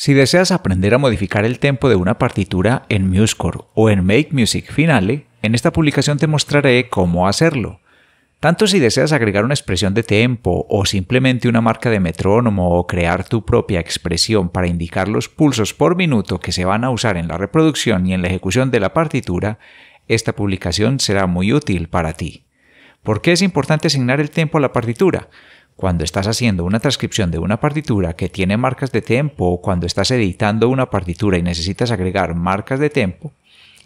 Si deseas aprender a modificar el tempo de una partitura en MuseCore o en Make Music Finale, en esta publicación te mostraré cómo hacerlo. Tanto si deseas agregar una expresión de tempo o simplemente una marca de metrónomo o crear tu propia expresión para indicar los pulsos por minuto que se van a usar en la reproducción y en la ejecución de la partitura, esta publicación será muy útil para ti. ¿Por qué es importante asignar el tempo a la partitura? cuando estás haciendo una transcripción de una partitura que tiene marcas de tempo o cuando estás editando una partitura y necesitas agregar marcas de tempo,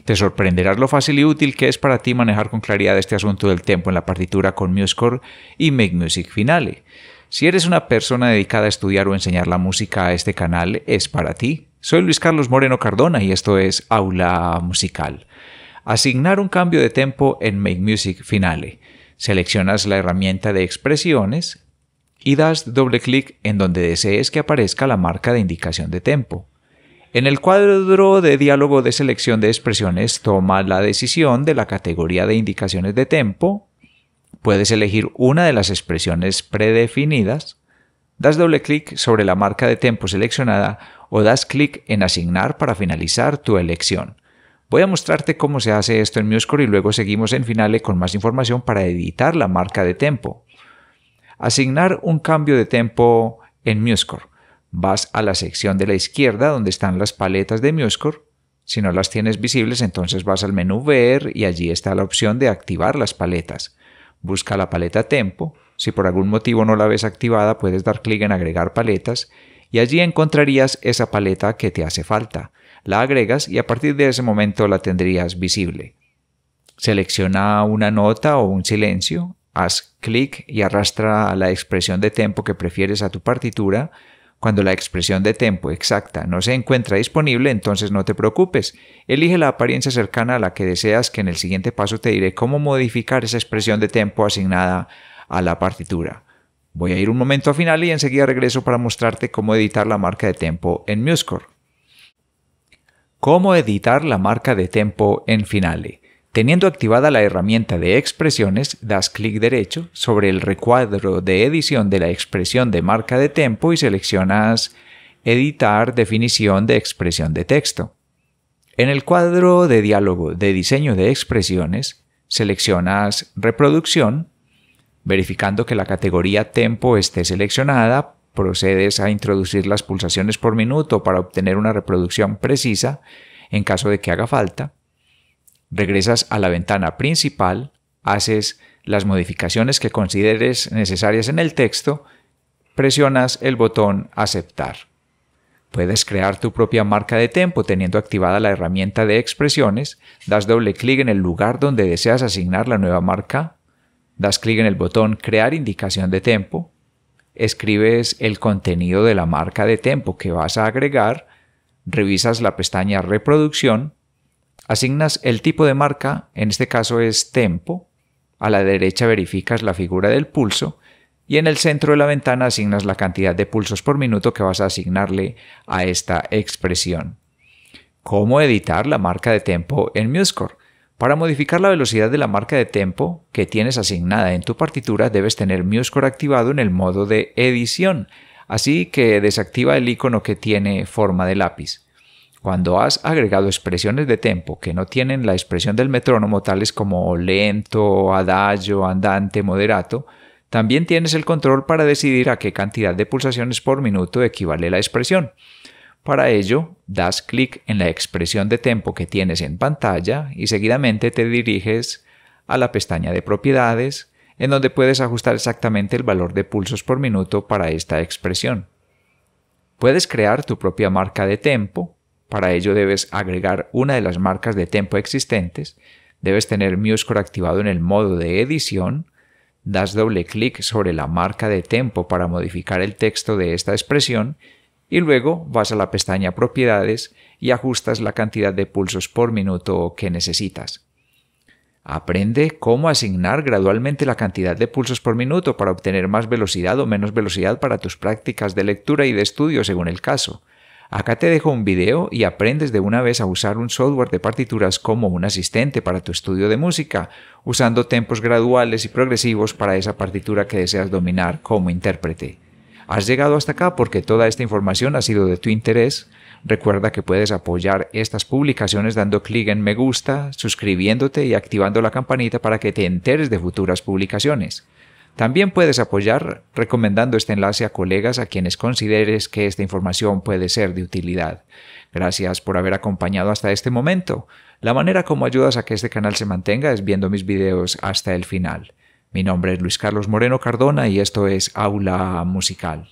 te sorprenderás lo fácil y útil que es para ti manejar con claridad este asunto del tempo en la partitura con Musescore y Make Music Finale. Si eres una persona dedicada a estudiar o enseñar la música a este canal, es para ti. Soy Luis Carlos Moreno Cardona y esto es Aula Musical. Asignar un cambio de tempo en Make Music Finale. Seleccionas la herramienta de expresiones, y das doble clic en donde desees que aparezca la marca de indicación de tempo. En el cuadro de diálogo de selección de expresiones toma la decisión de la categoría de indicaciones de tempo, puedes elegir una de las expresiones predefinidas, das doble clic sobre la marca de tempo seleccionada o das clic en asignar para finalizar tu elección. Voy a mostrarte cómo se hace esto en MuseScore y luego seguimos en Finale con más información para editar la marca de tempo. Asignar un cambio de tempo en MuseScore. Vas a la sección de la izquierda donde están las paletas de MuseScore. Si no las tienes visibles, entonces vas al menú Ver y allí está la opción de activar las paletas. Busca la paleta Tempo. Si por algún motivo no la ves activada, puedes dar clic en Agregar paletas y allí encontrarías esa paleta que te hace falta. La agregas y a partir de ese momento la tendrías visible. Selecciona una nota o un silencio Haz clic y arrastra la expresión de tempo que prefieres a tu partitura. Cuando la expresión de tempo exacta no se encuentra disponible, entonces no te preocupes. Elige la apariencia cercana a la que deseas, que en el siguiente paso te diré cómo modificar esa expresión de tempo asignada a la partitura. Voy a ir un momento a final y enseguida regreso para mostrarte cómo editar la marca de tempo en MuseScore. Cómo editar la marca de tempo en Finale. Teniendo activada la herramienta de expresiones, das clic derecho sobre el recuadro de edición de la expresión de marca de tempo y seleccionas Editar definición de expresión de texto. En el cuadro de diálogo de diseño de expresiones, seleccionas Reproducción. Verificando que la categoría tempo esté seleccionada, procedes a introducir las pulsaciones por minuto para obtener una reproducción precisa en caso de que haga falta regresas a la ventana principal, haces las modificaciones que consideres necesarias en el texto, presionas el botón Aceptar. Puedes crear tu propia marca de tempo teniendo activada la herramienta de expresiones, das doble clic en el lugar donde deseas asignar la nueva marca, das clic en el botón Crear indicación de tempo, escribes el contenido de la marca de tempo que vas a agregar, revisas la pestaña Reproducción, Asignas el tipo de marca, en este caso es tempo, a la derecha verificas la figura del pulso y en el centro de la ventana asignas la cantidad de pulsos por minuto que vas a asignarle a esta expresión. ¿Cómo editar la marca de tempo en MuseScore? Para modificar la velocidad de la marca de tempo que tienes asignada en tu partitura debes tener MuseScore activado en el modo de edición, así que desactiva el icono que tiene forma de lápiz. Cuando has agregado expresiones de tempo que no tienen la expresión del metrónomo, tales como lento, adagio, andante, moderato, también tienes el control para decidir a qué cantidad de pulsaciones por minuto equivale la expresión. Para ello, das clic en la expresión de tempo que tienes en pantalla y seguidamente te diriges a la pestaña de propiedades, en donde puedes ajustar exactamente el valor de pulsos por minuto para esta expresión. Puedes crear tu propia marca de tempo para ello debes agregar una de las marcas de tempo existentes, debes tener MuseCore activado en el modo de edición, das doble clic sobre la marca de tempo para modificar el texto de esta expresión y luego vas a la pestaña Propiedades y ajustas la cantidad de pulsos por minuto que necesitas. Aprende cómo asignar gradualmente la cantidad de pulsos por minuto para obtener más velocidad o menos velocidad para tus prácticas de lectura y de estudio según el caso. Acá te dejo un video y aprendes de una vez a usar un software de partituras como un asistente para tu estudio de música, usando tempos graduales y progresivos para esa partitura que deseas dominar como intérprete. Has llegado hasta acá porque toda esta información ha sido de tu interés. Recuerda que puedes apoyar estas publicaciones dando clic en me gusta, suscribiéndote y activando la campanita para que te enteres de futuras publicaciones. También puedes apoyar recomendando este enlace a colegas a quienes consideres que esta información puede ser de utilidad. Gracias por haber acompañado hasta este momento. La manera como ayudas a que este canal se mantenga es viendo mis videos hasta el final. Mi nombre es Luis Carlos Moreno Cardona y esto es Aula Musical.